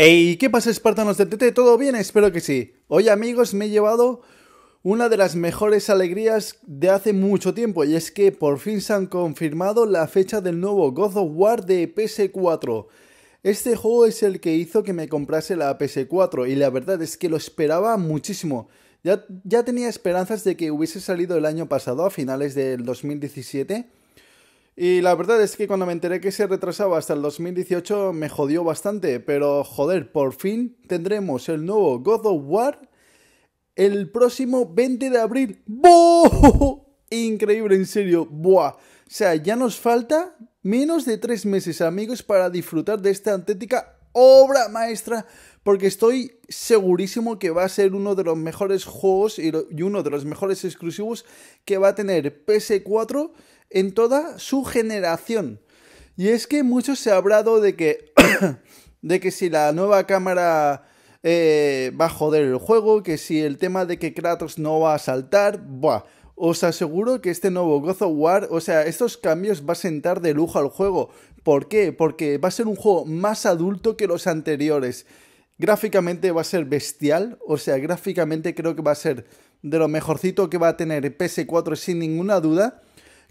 ¡Ey! ¿qué pasa espartanos de TT? ¿Todo bien? Espero que sí. Hoy amigos me he llevado una de las mejores alegrías de hace mucho tiempo y es que por fin se han confirmado la fecha del nuevo God of War de PS4. Este juego es el que hizo que me comprase la PS4 y la verdad es que lo esperaba muchísimo. Ya, ya tenía esperanzas de que hubiese salido el año pasado, a finales del 2017 y la verdad es que cuando me enteré que se retrasaba hasta el 2018 me jodió bastante, pero joder, por fin tendremos el nuevo God of War el próximo 20 de abril. ¡Boo! Increíble, en serio. Buah. O sea, ya nos falta menos de tres meses, amigos, para disfrutar de esta auténtica obra maestra porque estoy segurísimo que va a ser uno de los mejores juegos y, uno de los mejores exclusivos que va a tener PS4 en toda su generación. Y es que mucho se ha hablado de que, de que si la nueva cámara eh, va a joder el juego, que si el tema de que Kratos no va a saltar, buah. Os aseguro que este nuevo God of War, o sea, estos cambios va a sentar de lujo al juego. ¿Por qué? Porque va a ser un juego más adulto que los anteriores. Gráficamente va a ser bestial, o sea, gráficamente creo que va a ser de lo mejorcito que va a tener PS4 sin ninguna duda.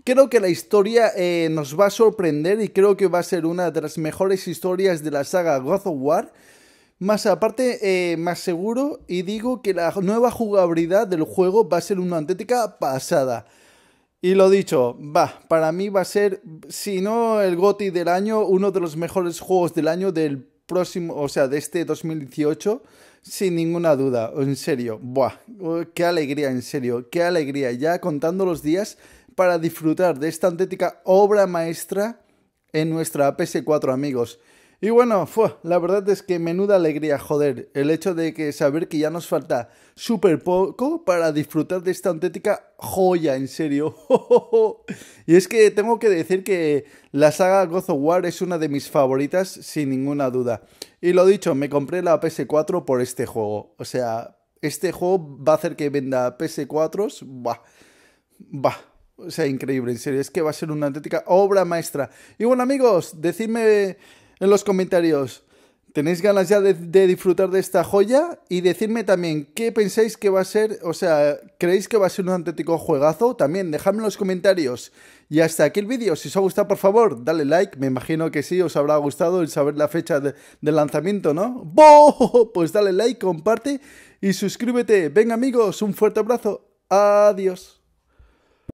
Creo que la historia eh, nos va a sorprender y creo que va a ser una de las mejores historias de la saga God of War. Más aparte, eh, más seguro y digo que la nueva jugabilidad del juego va a ser una antética pasada. Y lo dicho, va, para mí va a ser, si no el GOTI del año, uno de los mejores juegos del año del próximo, o sea, de este 2018, sin ninguna duda, en serio, buah, qué alegría, en serio, qué alegría, ya contando los días para disfrutar de esta antética obra maestra en nuestra PS4, amigos. Y bueno, fue, la verdad es que menuda alegría, joder, el hecho de que saber que ya nos falta súper poco para disfrutar de esta auténtica joya, en serio. y es que tengo que decir que la saga God of War es una de mis favoritas, sin ninguna duda. Y lo dicho, me compré la PS4 por este juego. O sea, este juego va a hacer que venda PS4s. Va, va. o sea, increíble, en serio. Es que va a ser una auténtica obra maestra. Y bueno, amigos, decidme en los comentarios. ¿Tenéis ganas ya de, disfrutar de esta joya? Y decirme también qué pensáis que va a ser, o sea, ¿creéis que va a ser un auténtico juegazo? También dejadme en los comentarios. Y hasta aquí el vídeo. Si os ha gustado, por favor, dale like. Me imagino que sí, os habrá gustado el saber la fecha de, lanzamiento, ¿no? bo Pues dale like, comparte y suscríbete. Venga amigos, un fuerte abrazo. Adiós.